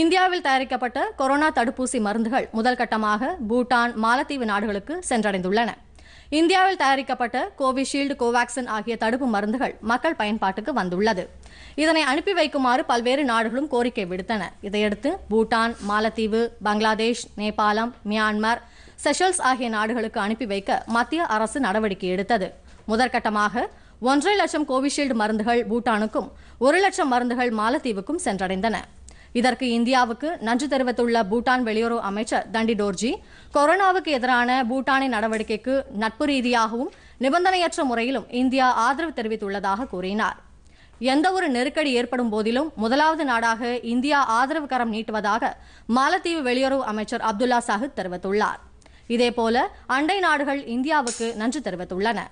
இந்தியாவில் தயாரிக்கப்பட்ட கொரோனா தடுப்பூசி மருந்துகள் முதல் கட்டமாக பூட்டான் மாலத்தீவு நாடுகளுக்கு சென்றடைந்துள்ளன இந்தியாவில் தயாரிக்கப்பட்ட கோவிஷீல்டு கோவாக்சின் ஆகிய தடுப்பு மருந்துகள் மக்கள் பயன்பாட்டுக்கு வந்துள்ளது இதனை அனுப்பி வைக்குமாறு பல்வேறு நாடுகளும் கோரிக்கை விடுத்தன இதையடுத்து பூட்டான் மாலத்தீவு பங்களாதேஷ் நேபாளம் மியான்மர் செஷல்ஸ் ஆகிய நாடுகளுக்கு அனுப்பி வைக்க மத்திய அரசு நடவடிக்கை எடுத்தது முதற்கட்டமாக ஒன்றரை லட்சம் கோவிஷீல்டு மருந்துகள் பூட்டானுக்கும் ஒரு லட்சம் மருந்துகள் மாலத்தீவுக்கும் சென்றடைந்தன இதற்கு இந்தியாவுக்கு நன்றி தெரிவித்துள்ள பூட்டான் வெளியுறவு அமைச்சர் தண்டி டோர்ஜி கொரோனாவுக்கு எதிரான பூட்டானின் நடவடிக்கைக்கு நட்பு ரீதியாகவும் நிபந்தனையற்ற முறையிலும் இந்தியா ஆதரவு தெரிவித்துள்ளதாக கூறினார் எந்த ஒரு நெருக்கடி ஏற்படும் போதிலும் முதலாவது நாடாக இந்தியா ஆதரவு கரம் நீட்டுவதாக மாலத்தீவு வெளியுறவு அமைச்சர் அப்துல்லா சாஹித் தெரிவித்துள்ளார் இதேபோல அண்டை நாடுகள் இந்தியாவுக்கு நன்றி தெரிவித்துள்ளன